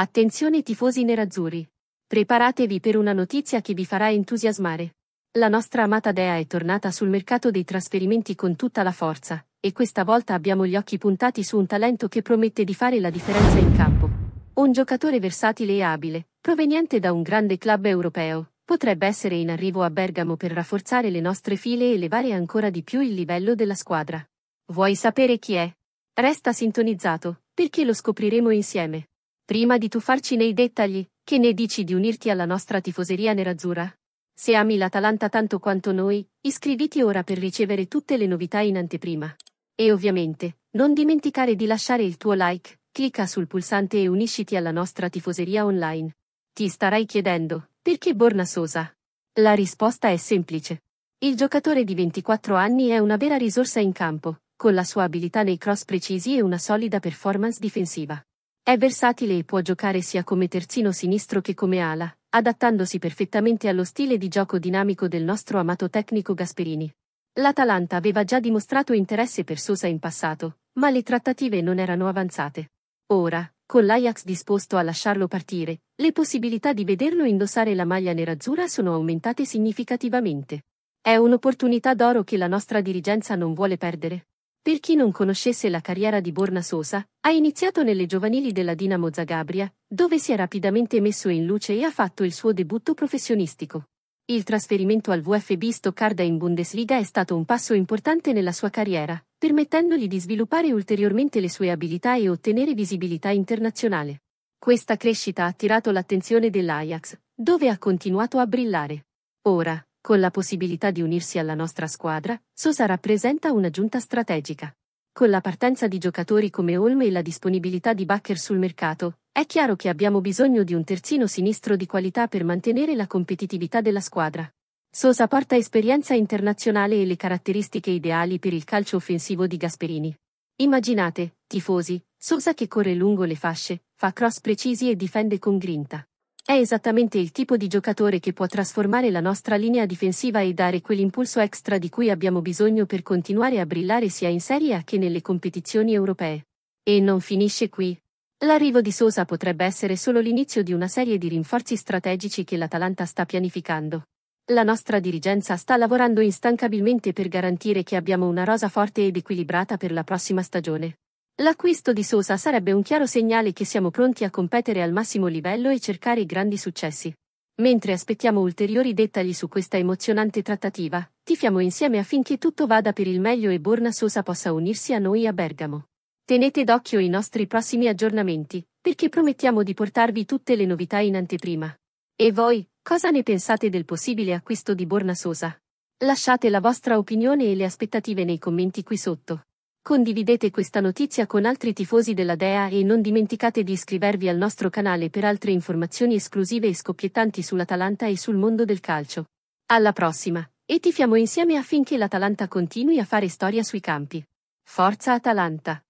Attenzione tifosi nerazzurri! Preparatevi per una notizia che vi farà entusiasmare. La nostra amata Dea è tornata sul mercato dei trasferimenti con tutta la forza, e questa volta abbiamo gli occhi puntati su un talento che promette di fare la differenza in campo. Un giocatore versatile e abile, proveniente da un grande club europeo, potrebbe essere in arrivo a Bergamo per rafforzare le nostre file e elevare ancora di più il livello della squadra. Vuoi sapere chi è? Resta sintonizzato, perché lo scopriremo insieme. Prima di tuffarci nei dettagli, che ne dici di unirti alla nostra tifoseria nerazzurra? Se ami l'Atalanta tanto quanto noi, iscriviti ora per ricevere tutte le novità in anteprima. E ovviamente, non dimenticare di lasciare il tuo like, clicca sul pulsante e unisciti alla nostra tifoseria online. Ti starai chiedendo, perché Borna Sosa? La risposta è semplice. Il giocatore di 24 anni è una vera risorsa in campo, con la sua abilità nei cross precisi e una solida performance difensiva. È versatile e può giocare sia come terzino sinistro che come ala, adattandosi perfettamente allo stile di gioco dinamico del nostro amato tecnico Gasperini. L'Atalanta aveva già dimostrato interesse per Sosa in passato, ma le trattative non erano avanzate. Ora, con l'Ajax disposto a lasciarlo partire, le possibilità di vederlo indossare la maglia nerazzura sono aumentate significativamente. È un'opportunità d'oro che la nostra dirigenza non vuole perdere. Per chi non conoscesse la carriera di Borna Sosa, ha iniziato nelle giovanili della Dinamo Zagabria, dove si è rapidamente messo in luce e ha fatto il suo debutto professionistico. Il trasferimento al VFB Stoccarda in Bundesliga è stato un passo importante nella sua carriera, permettendogli di sviluppare ulteriormente le sue abilità e ottenere visibilità internazionale. Questa crescita ha attirato l'attenzione dell'Ajax, dove ha continuato a brillare. Ora, con la possibilità di unirsi alla nostra squadra, Sosa rappresenta una giunta strategica. Con la partenza di giocatori come Olme e la disponibilità di backer sul mercato, è chiaro che abbiamo bisogno di un terzino sinistro di qualità per mantenere la competitività della squadra. Sosa porta esperienza internazionale e le caratteristiche ideali per il calcio offensivo di Gasperini. Immaginate, tifosi, Sosa che corre lungo le fasce, fa cross precisi e difende con grinta. È esattamente il tipo di giocatore che può trasformare la nostra linea difensiva e dare quell'impulso extra di cui abbiamo bisogno per continuare a brillare sia in Serie A che nelle competizioni europee. E non finisce qui. L'arrivo di Sosa potrebbe essere solo l'inizio di una serie di rinforzi strategici che l'Atalanta sta pianificando. La nostra dirigenza sta lavorando instancabilmente per garantire che abbiamo una rosa forte ed equilibrata per la prossima stagione. L'acquisto di Sosa sarebbe un chiaro segnale che siamo pronti a competere al massimo livello e cercare grandi successi. Mentre aspettiamo ulteriori dettagli su questa emozionante trattativa, tifiamo insieme affinché tutto vada per il meglio e Borna Sosa possa unirsi a noi a Bergamo. Tenete d'occhio i nostri prossimi aggiornamenti, perché promettiamo di portarvi tutte le novità in anteprima. E voi, cosa ne pensate del possibile acquisto di Borna Sosa? Lasciate la vostra opinione e le aspettative nei commenti qui sotto. Condividete questa notizia con altri tifosi della Dea e non dimenticate di iscrivervi al nostro canale per altre informazioni esclusive e scoppiettanti sull'Atalanta e sul mondo del calcio. Alla prossima, e tifiamo insieme affinché l'Atalanta continui a fare storia sui campi. Forza Atalanta!